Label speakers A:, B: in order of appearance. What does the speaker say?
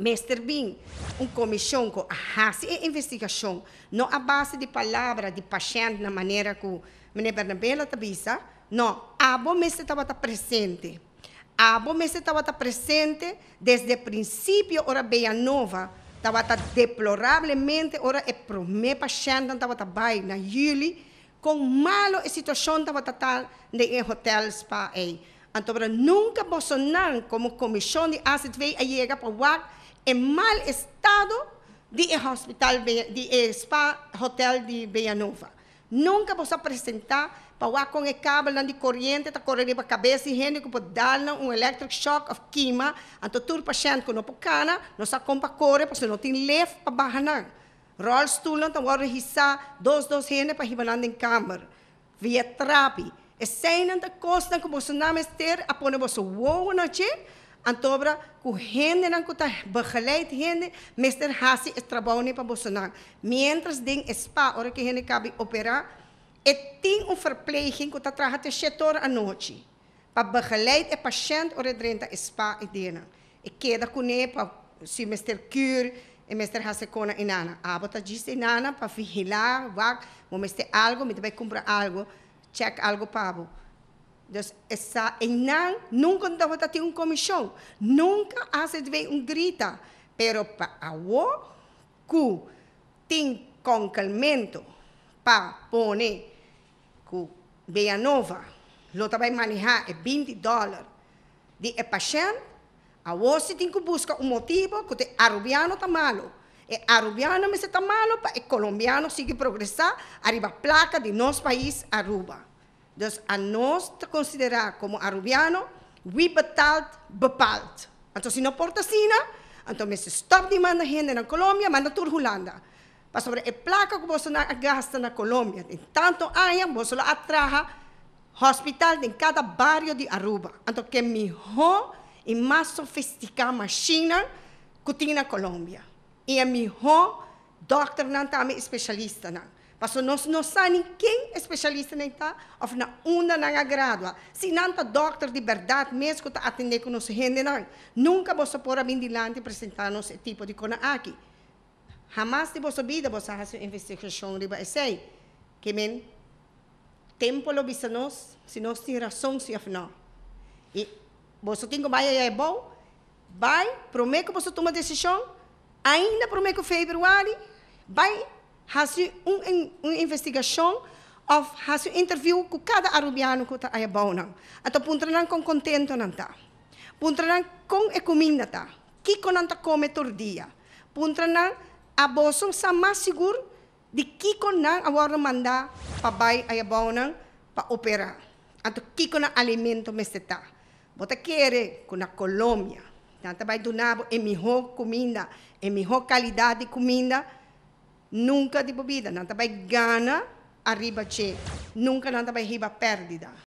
A: Mester Bin, um comissão com a raça e investigação, não a base de palavra, de paciente, na maneira que a minha Bernabéla está não, a bom mestre estava tá presente. A bom mestre estava tá presente desde o princípio, ora bem nova, estava tá deploravelmente, ora é para o meu paciente, estava bem na Yuli, com malo a situação estava tal, de hotel spa, aí. Antobran nunca Bolsonaro como comissão de asset veio a chegar para guardar em mal estado de hospital de eh, spa hotel de Villanova. Nunca posso apresentar para lá com o cabo de corrente, tá correndo para a cabeça higiênico, para dar um electric shock of quima, então todo paciente que não pocana, não sabe como para correr, porque não tem leve para barrar. Rolls tulan, então agora risa, dois, dois ir para a em câmara, via trapi. Essenanta costa como su naam is ter, apone bo su wow na che, antobra ku hende nan kuta begeleid hende, mister hasi es trabajo ni pa bo su Mientras ding spa, ora que hende kabi opera, et ting un verpleging kuta traga te shetor anochi. Pa begeleid e patiënt ora drenta spa e dena. E queda kune pa si mister cur, e mister hasi kona inana. Abota ah, giste inana pa vigilar, wak, mo mester algo, mi te vai comprar algo. check algo pago. então essa en nan, nunca andamos a ter um comisión. Nunca hace de um grita. Pero para vos, que com calmento para poner que Bea Nova, lo vai manejar é 20 dólares de é paixão, a se tem que buscar um motivo que a arrubiano está malo. é eh, arubiano me malo, pero el colombiano sigue progresar arriba placa de nuestro país Aruba. Entonces, a nos considerar como arubiano, we betalt, bepalt. Entonces si no porta sina, entonces me se stop manda gente en Colombia, manda tur Holanda. sobre el eh, placa que você gasta en Colombia, en tanto anos, la atraja hospital en cada barrio de Aruba. Entonces, que mejor y más más sofisticada máquina que tiene Colombia. e a é minha doctor não está me especialista não. Mas nós não sabemos quem é especialista não está, ou na onda não é gradua. Se não tá doctor de verdade mesmo que está atendendo com nossa gente não, nunca você pode vir adiante e apresentar nosso tipo de coisa aqui. Jamais de vossa vida você fazer uma investigação de você. Que men, tempo lo bisa nós, se nós tem razão se afinal. E você tem que vai é bom, vai, promete que você toma decisão, Ainda para fevereiro vai fazer uma um investigação ou fazer entrevista com cada arubiano que está aí bom não. Até puntrarão com contento não tá. Puntrarão com a comida tá. Que que não tá come todo dia. Puntrarão a bolsa sa mais seguro de que que não agora mandar para vai aí bom para operar. Até que que não alimento mesmo tá. querer com a Colômbia. Tanta vai donar a melhor comida, a melhor qualidade de comida, nunca de bebida. Tanta vai ganhar arriba che, nunca tanta vai riba perdida.